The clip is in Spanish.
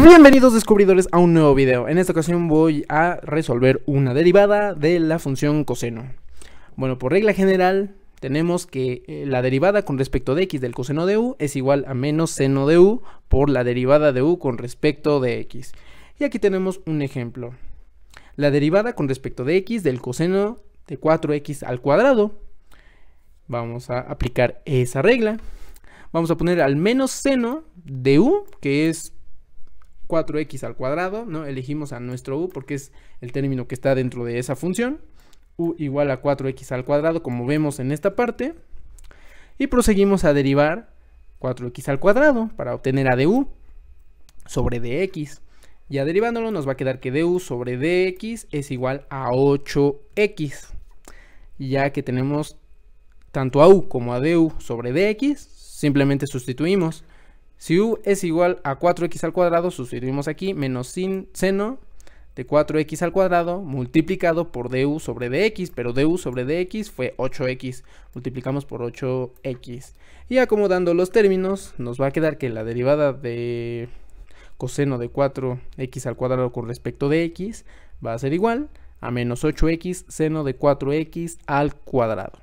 Bienvenidos descubridores a un nuevo video. En esta ocasión voy a resolver una derivada de la función coseno. Bueno, por regla general tenemos que eh, la derivada con respecto de x del coseno de u es igual a menos seno de u por la derivada de u con respecto de x. Y aquí tenemos un ejemplo. La derivada con respecto de x del coseno de 4x al cuadrado. Vamos a aplicar esa regla. Vamos a poner al menos seno de u, que es 4x al cuadrado, ¿no? Elegimos a nuestro u porque es el término que está dentro de esa función. u igual a 4x al cuadrado como vemos en esta parte. Y proseguimos a derivar 4x al cuadrado para obtener a du sobre dx. Ya derivándolo nos va a quedar que du sobre dx es igual a 8x. Ya que tenemos tanto a u como a du sobre dx, simplemente sustituimos. Si u es igual a 4x al cuadrado, sustituimos aquí menos sin seno de 4x al cuadrado multiplicado por du sobre dx, pero du sobre dx fue 8x, multiplicamos por 8x. Y acomodando los términos, nos va a quedar que la derivada de coseno de 4x al cuadrado con respecto de x va a ser igual a menos 8x seno de 4x al cuadrado.